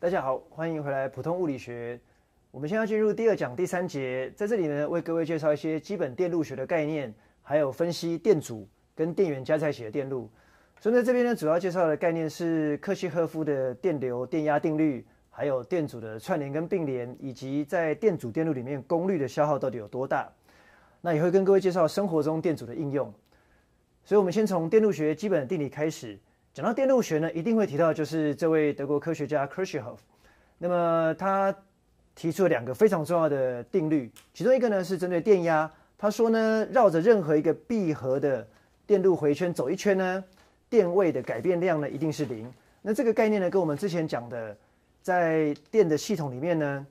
大家好，欢迎回来《普通物理学》。我们先要进入第二讲第三节，在这里呢，为各位介绍一些基本电路学的概念，还有分析电阻跟电源加在一起的电路。所以在这边呢，主要介绍的概念是克西赫夫的电流、电压定律，还有电阻的串联跟并联，以及在电阻电路里面功率的消耗到底有多大。那也会跟各位介绍生活中电阻的应用。所以，我们先从电路学基本的定理开始。讲到电路学呢一定会提到，就是这位德国科学家 Kirchhoff，那么他提出了两个非常重要的定律，其中一个呢是针对电压，他说呢绕着任何一个闭合的电路回圈走一圈呢，电位的改变量呢一定是零。那这个概念呢跟我们之前讲的在电的系统里面呢，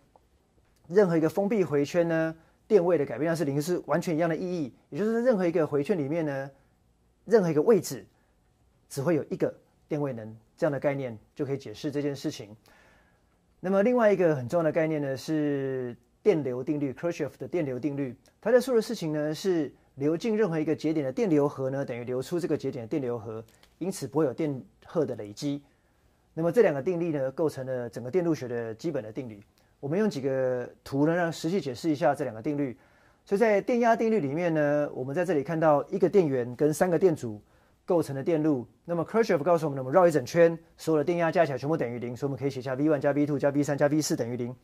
任何一个封闭回圈呢电位的改变量是零是完全一样的意义，也就是任何一个回圈里面呢，任何一个位置。只会有一个电位能这样的概念就可以解释这件事情。那么另外一个很重要的概念呢是电流定律 k i r s h h o f 的电流定律。它在说的事情呢是流进任何一个节点的电流和呢等于流出这个节点的电流和，因此不会有电荷的累积。那么这两个定律呢构成了整个电路学的基本的定律。我们用几个图呢让实际解释一下这两个定律。所以在电压定律里面呢，我们在这里看到一个电源跟三个电阻。构成的电路，那么 k i r c h o f f 告诉我们，我们绕一整圈，所有的电压加起来全部等于零，所以我们可以写下 V one 加 V two 加 V 三加 V 四等于零。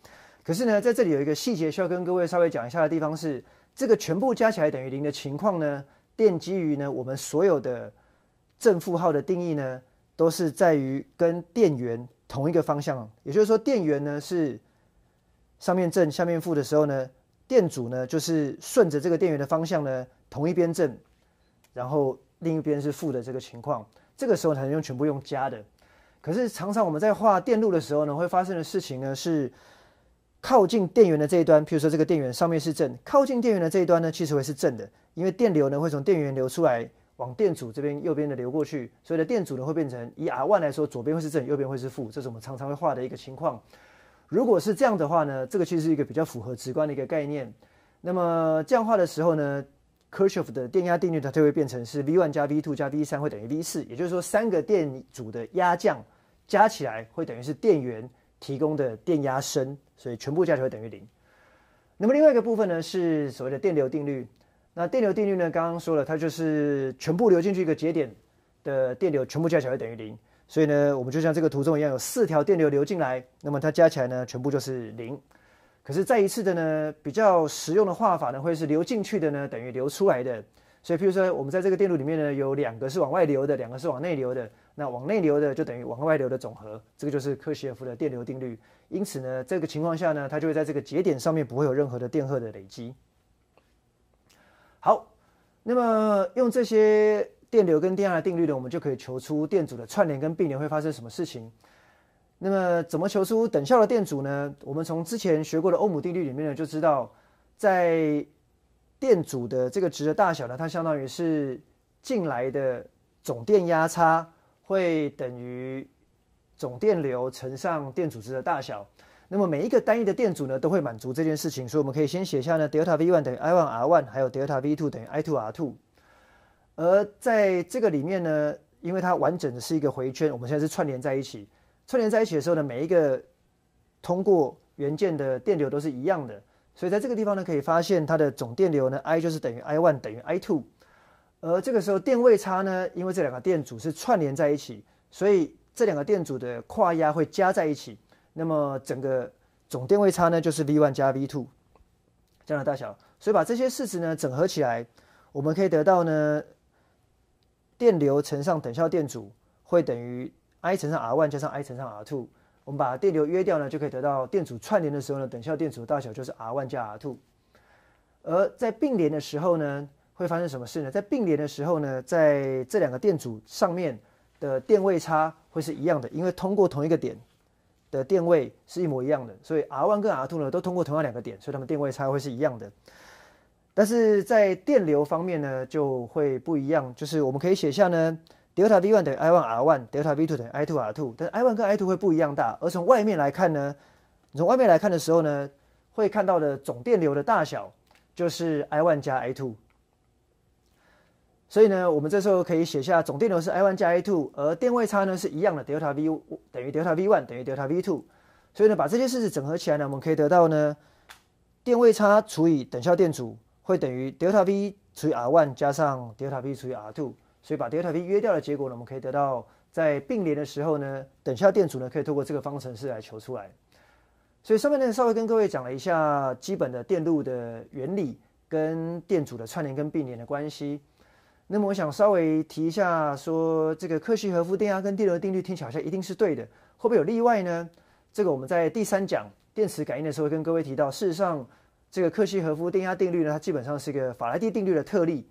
可是呢，在这里有一个细节需要跟各位稍微讲一下的地方是，这个全部加起来等于零的情况呢，奠基于呢我们所有的正负号的定义呢，都是在于跟电源同一个方向，也就是说电源呢是上面正下面负的时候呢，电阻呢就是顺着这个电源的方向呢，同一边正，然后。另一边是负的这个情况，这个时候才能用全部用加的。可是常常我们在画电路的时候呢，会发生的事情呢是靠近电源的这一端，譬如说这个电源上面是正，靠近电源的这一端呢其实会是正的，因为电流呢会从电源流出来，往电阻这边右边的流过去，所以呢电阻呢会变成以 R1 来说，左边会是正，右边会是负，这是我们常常会画的一个情况。如果是这样的话呢，这个其实是一个比较符合直观的一个概念。那么这样画的时候呢？Kirchhoff 的电压定律，它就会变成是 V1 加 V2 加 V3 会等于 V4，也就是说三个电阻的压降加起来会等于是电源提供的电压升，所以全部加起来会等于零。那么另外一个部分呢，是所谓的电流定律。那电流定律呢，刚刚说了，它就是全部流进去一个节点的电流全部加起来会等于零。所以呢，我们就像这个图中一样，有四条电流流进来，那么它加起来呢，全部就是零。可是再一次的呢，比较实用的画法呢，会是流进去的呢，等于流出来的。所以，譬如说，我们在这个电路里面呢，有两个是往外流的，两个是往内流的。那往内流的就等于往外流的总和，这个就是科学夫的电流定律。因此呢，这个情况下呢，它就会在这个节点上面不会有任何的电荷的累积。好，那么用这些电流跟电压的定律呢，我们就可以求出电阻的串联跟并联会发生什么事情。那么怎么求出等效的电阻呢？我们从之前学过的欧姆定律里面呢，就知道，在电阻的这个值的大小呢，它相当于是进来的总电压差会等于总电流乘上电阻值的大小。那么每一个单一的电阻呢，都会满足这件事情，所以我们可以先写下呢 a v 1等于 I1R1，还有 delta v 2等于 I2R2。而在这个里面呢，因为它完整的是一个回圈，我们现在是串联在一起。串联在一起的时候呢，每一个通过元件的电流都是一样的，所以在这个地方呢，可以发现它的总电流呢，I 就是等于 I one 等于 I two，而这个时候电位差呢，因为这两个电阻是串联在一起，所以这两个电阻的跨压会加在一起，那么整个总电位差呢就是 V one 加 V two 这样的大小，所以把这些式子呢整合起来，我们可以得到呢，电流乘上等效电阻会等于。I 乘上 R one 加上 I 乘上 R two，我们把电流约掉呢，就可以得到电阻串联的时候呢，等效电阻的大小就是 R one 加 R two。而在并联的时候呢，会发生什么事呢？在并联的时候呢，在这两个电阻上面的电位差会是一样的，因为通过同一个点的电位是一模一样的，所以 R one 跟 R two 呢都通过同样两个点，所以它们电位差会是一样的。但是在电流方面呢，就会不一样，就是我们可以写下呢。delta V one 等于 I one R one，delta V two 等于 I two R two，但是 I one 跟 I two 会不一样大，而从外面来看呢，你从外面来看的时候呢，会看到的总电流的大小就是 I one 加 I two，所以呢，我们这时候可以写下总电流是 I one 加 I two，而电位差呢是一样的，delta V 等于 delta V one 等于 delta V two，所以呢，把这些式子整合起来呢，我们可以得到呢，电位差除以等效电阻会等于 delta V 除以 R one 加上 delta V 除以 R two。所以把 Delta V 约掉的结果呢，我们可以得到在并联的时候呢，等效电阻呢可以透过这个方程式来求出来。所以上面呢稍微跟各位讲了一下基本的电路的原理跟电阻的串联跟并联的关系。那么我想稍微提一下说，这个克西和夫电压跟电流定律听起来好像一定是对的，会不会有例外呢？这个我们在第三讲电磁感应的时候跟各位提到，事实上这个克西和夫电压定律呢，它基本上是一个法拉第定律的特例。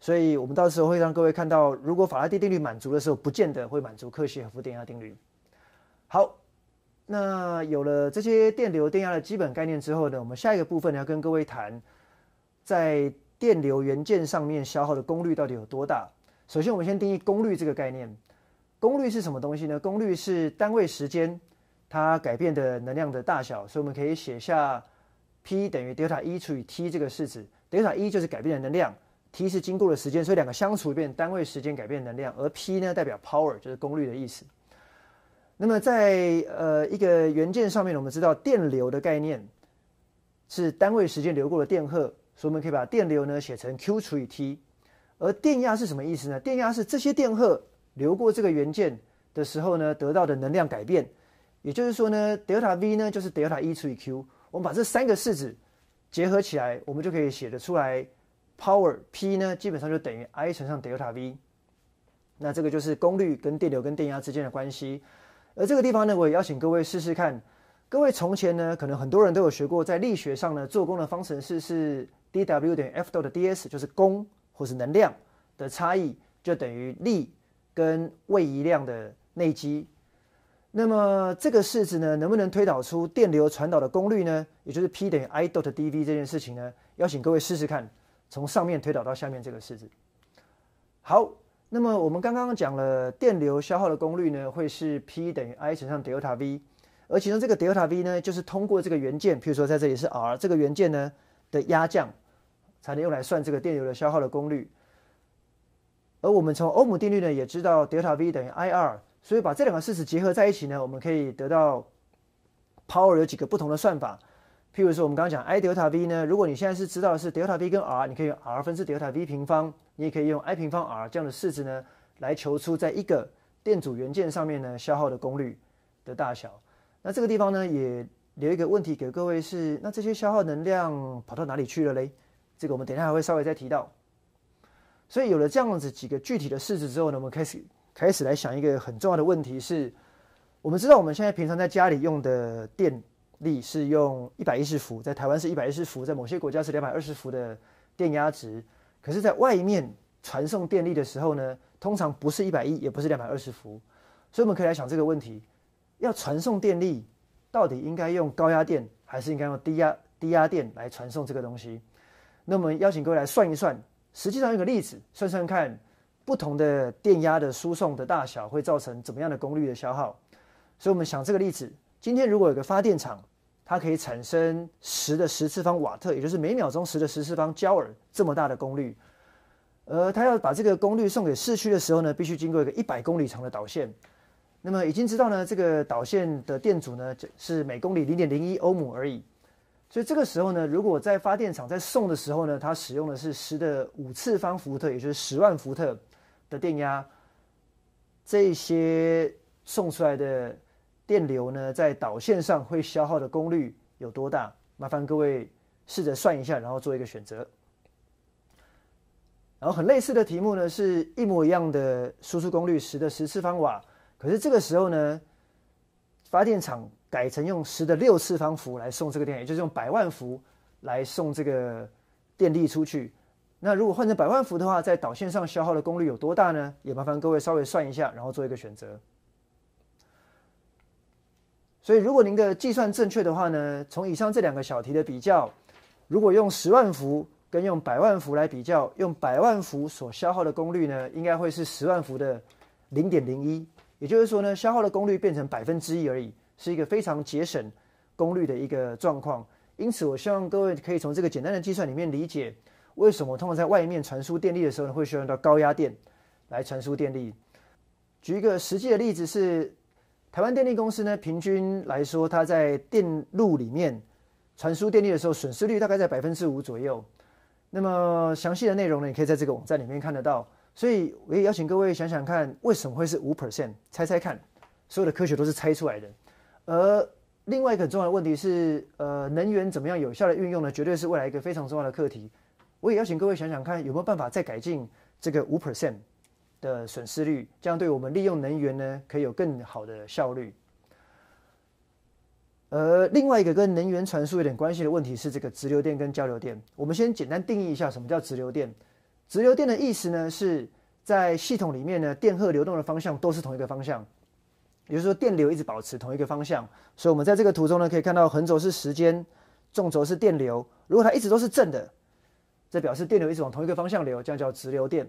所以，我们到时候会让各位看到，如果法拉第定律满足的时候，不见得会满足科西和夫电压定律。好，那有了这些电流、电压的基本概念之后呢，我们下一个部分要跟各位谈，在电流元件上面消耗的功率到底有多大。首先，我们先定义功率这个概念。功率是什么东西呢？功率是单位时间它改变的能量的大小，所以我们可以写下 P 等于 delta 一除以 t 这个式子，delta 一就是改变的能量。t 是经过的时间，所以两个相除变单位时间改变能量，而 P 呢代表 power，就是功率的意思。那么在呃一个元件上面，我们知道电流的概念是单位时间流过的电荷，所以我们可以把电流呢写成 Q 除以 t，而电压是什么意思呢？电压是这些电荷流过这个元件的时候呢得到的能量改变，也就是说呢，德 t 塔 V 呢就是德耳塔 E 除以 Q，我们把这三个式子结合起来，我们就可以写得出来。Power P 呢，基本上就等于 I 乘上 delta V。那这个就是功率跟电流跟电压之间的关系。而这个地方呢，我也邀请各位试试看。各位从前呢，可能很多人都有学过，在力学上呢，做功的方程式是 dW 等于 F dot 的 dS，就是功或是能量的差异，就等于力跟位移量的内积。那么这个式子呢，能不能推导出电流传导的功率呢？也就是 P 等于 I dot dV 这件事情呢？邀请各位试试看。从上面推导到下面这个式子。好，那么我们刚刚讲了电流消耗的功率呢，会是 P 等于 I 乘上德 t 塔 V，而其中这个德 t 塔 V 呢，就是通过这个元件，譬如说在这里是 R 这个元件呢的压降，才能用来算这个电流的消耗的功率。而我们从欧姆定律呢也知道德 t 塔 V 等于 IR，所以把这两个式子结合在一起呢，我们可以得到 Power 有几个不同的算法。譬如说，我们刚刚讲 i delta v 呢，如果你现在是知道是 delta v 跟 r，你可以用 r 分之 delta v 平方，你也可以用 i 平方 r 这样的式子呢，来求出在一个电阻元件上面呢消耗的功率的大小。那这个地方呢，也留一个问题给各位是，那这些消耗能量跑到哪里去了嘞？这个我们等一下还会稍微再提到。所以有了这样子几个具体的式子之后呢，我们开始开始来想一个很重要的问题是，我们知道我们现在平常在家里用的电。力是用一百一十伏，在台湾是一百一十伏，在某些国家是两百二十伏的电压值。可是，在外面传送电力的时候呢，通常不是一百一，也不是两百二十伏。所以，我们可以来想这个问题：要传送电力，到底应该用高压电还是应该用低压低压电来传送这个东西？那我们邀请各位来算一算，实际上用个例子，算算看不同的电压的输送的大小会造成怎么样的功率的消耗。所以，我们想这个例子：今天如果有个发电厂。它可以产生十的十次方瓦特，也就是每秒钟十的十次方焦耳这么大的功率。呃，它要把这个功率送给市区的时候呢，必须经过一个一百公里长的导线。那么已经知道呢，这个导线的电阻呢，是每公里零点零一欧姆而已。所以这个时候呢，如果在发电厂在送的时候呢，它使用的是十的五次方伏特，也就是十万伏特的电压，这些送出来的。电流呢，在导线上会消耗的功率有多大？麻烦各位试着算一下，然后做一个选择。然后很类似的题目呢，是一模一样的输出功率十的十次方瓦，可是这个时候呢，发电厂改成用十的六次方伏来送这个电，也就是用百万伏来送这个电力出去。那如果换成百万伏的话，在导线上消耗的功率有多大呢？也麻烦各位稍微算一下，然后做一个选择。所以，如果您的计算正确的话呢，从以上这两个小题的比较，如果用十万伏跟用百万伏来比较，用百万伏所消耗的功率呢，应该会是十万伏的零点零一，也就是说呢，消耗的功率变成百分之一而已，是一个非常节省功率的一个状况。因此，我希望各位可以从这个简单的计算里面理解，为什么通常在外面传输电力的时候会需要用到高压电来传输电力。举一个实际的例子是。台湾电力公司呢，平均来说，它在电路里面传输电力的时候，损失率大概在百分之五左右。那么详细的内容呢，你可以在这个网站里面看得到。所以我也邀请各位想想看，为什么会是五 percent？猜猜看，所有的科学都是猜出来的。而另外一个很重要的问题是，呃，能源怎么样有效的运用呢？绝对是未来一个非常重要的课题。我也邀请各位想想看，有没有办法再改进这个五 percent？的损失率，这样对我们利用能源呢，可以有更好的效率。而另外一个跟能源传输有点关系的问题是，这个直流电跟交流电。我们先简单定义一下什么叫直流电。直流电的意思呢，是在系统里面呢，电荷流动的方向都是同一个方向，也就是说电流一直保持同一个方向。所以，我们在这个图中呢，可以看到横轴是时间，纵轴是电流。如果它一直都是正的，这表示电流一直往同一个方向流，这样叫直流电。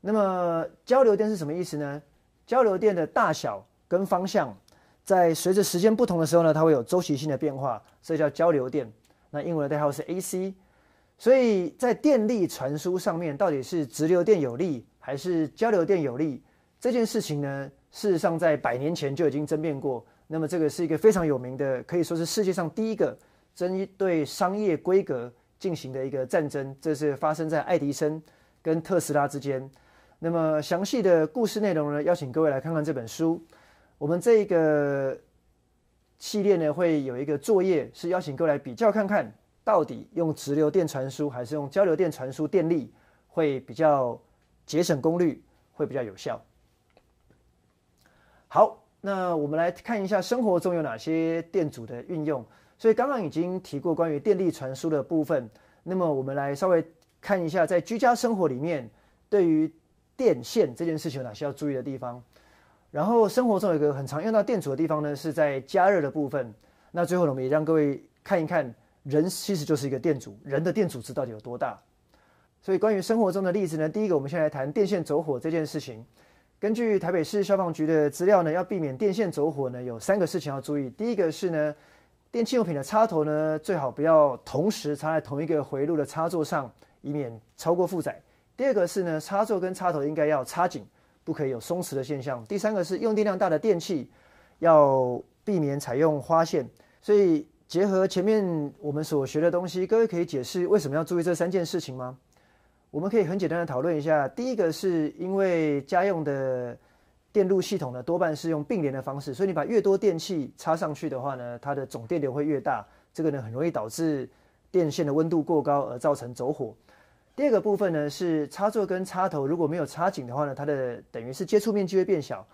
那么交流电是什么意思呢？交流电的大小跟方向在随着时间不同的时候呢，它会有周期性的变化，所以叫交流电。那英文的代号是 AC。所以在电力传输上面，到底是直流电有力还是交流电有力这件事情呢？事实上，在百年前就已经争辩过。那么这个是一个非常有名的，可以说是世界上第一个针对商业规格进行的一个战争。这是发生在爱迪生跟特斯拉之间。那么详细的故事内容呢？邀请各位来看看这本书。我们这一个系列呢，会有一个作业，是邀请各位来比较看看到底用直流电传输还是用交流电传输电力会比较节省功率，会比较有效。好，那我们来看一下生活中有哪些电阻的运用。所以刚刚已经提过关于电力传输的部分，那么我们来稍微看一下在居家生活里面对于电线这件事情有哪些要注意的地方？然后生活中有一个很常用到电阻的地方呢，是在加热的部分。那最后呢，我们也让各位看一看，人其实就是一个电阻，人的电阻值到底有多大？所以关于生活中的例子呢，第一个我们先来谈电线走火这件事情。根据台北市消防局的资料呢，要避免电线走火呢，有三个事情要注意。第一个是呢，电器用品的插头呢，最好不要同时插在同一个回路的插座上，以免超过负载。第二个是呢，插座跟插头应该要插紧，不可以有松弛的现象。第三个是用电量大的电器，要避免采用花线。所以结合前面我们所学的东西，各位可以解释为什么要注意这三件事情吗？我们可以很简单的讨论一下。第一个是因为家用的电路系统呢，多半是用并联的方式，所以你把越多电器插上去的话呢，它的总电流会越大，这个呢很容易导致电线的温度过高而造成走火。第二个部分呢是插座跟插头如果没有插紧的话呢，它的等于是接触面积会变小，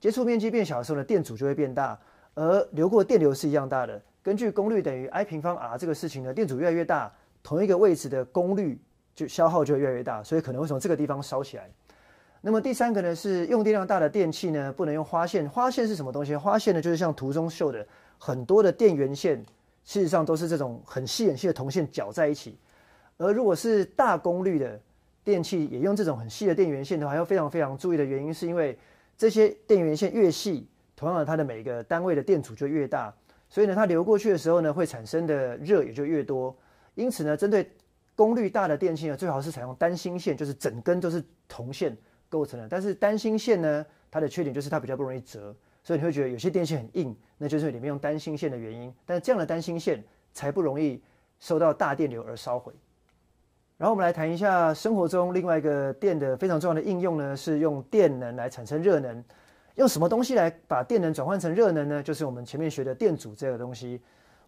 接触面积变小的时候呢，电阻就会变大，而流过电流是一样大的。根据功率等于 I 平方 R 这个事情呢，电阻越来越大，同一个位置的功率就消耗就越来越大，所以可能会从这个地方烧起来。那么第三个呢是用电量大的电器呢不能用花线，花线是什么东西？花线呢就是像图中绣的很多的电源线，事实上都是这种很细很细的铜线绞在一起。而如果是大功率的电器也用这种很细的电源线的话，要非常非常注意的原因，是因为这些电源线越细，同样的它的每个单位的电阻就越大，所以呢，它流过去的时候呢，会产生的热也就越多。因此呢，针对功率大的电器呢，最好是采用单芯线，就是整根都是铜线构成的。但是单芯线呢，它的缺点就是它比较不容易折，所以你会觉得有些电线很硬，那就是里面用单芯线的原因。但是这样的单芯线才不容易受到大电流而烧毁。然后我们来谈一下生活中另外一个电的非常重要的应用呢，是用电能来产生热能。用什么东西来把电能转换成热能呢？就是我们前面学的电阻这个东西。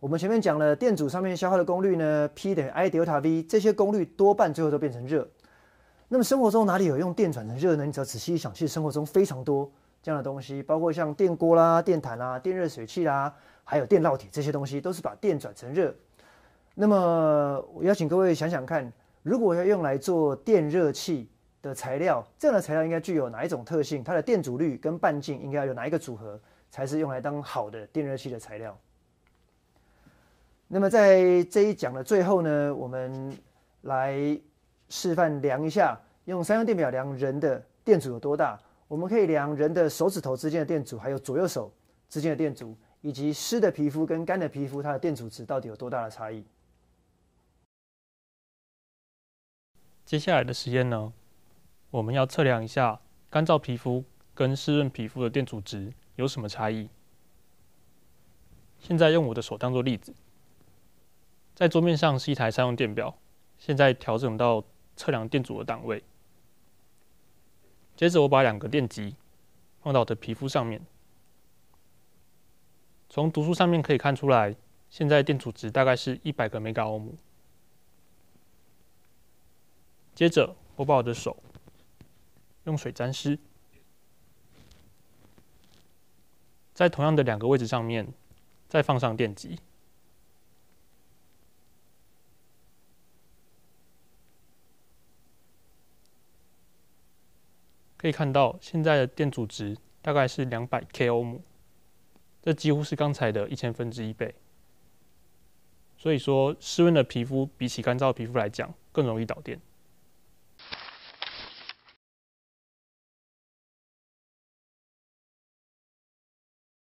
我们前面讲了，电阻上面消耗的功率呢，P 等于 I delta V，这些功率多半最后都变成热。那么生活中哪里有用电转成热呢？你只要仔细一想，其实生活中非常多这样的东西，包括像电锅啦、电毯啦、电热水器啦，还有电烙铁这些东西，都是把电转成热。那么我邀请各位想想看。如果要用来做电热器的材料，这样的材料应该具有哪一种特性？它的电阻率跟半径应该要有哪一个组合，才是用来当好的电热器的材料？那么在这一讲的最后呢，我们来示范量一下，用三用电表量人的电阻有多大。我们可以量人的手指头之间的电阻，还有左右手之间的电阻，以及湿的皮肤跟干的皮肤它的电阻值到底有多大的差异？接下来的实验呢，我们要测量一下干燥皮肤跟湿润皮肤的电阻值有什么差异。现在用我的手当做例子，在桌面上是一台商用电表，现在调整到测量电阻的档位。接着我把两个电极放到我的皮肤上面，从读数上面可以看出来，现在电阻值大概是一百个每伽欧姆。接着，我把我的手用水沾湿，在同样的两个位置上面，再放上电极，可以看到现在的电阻值大概是两百 k 欧姆，这几乎是刚才的一千分之一倍。所以说，湿温的皮肤比起干燥皮肤来讲，更容易导电。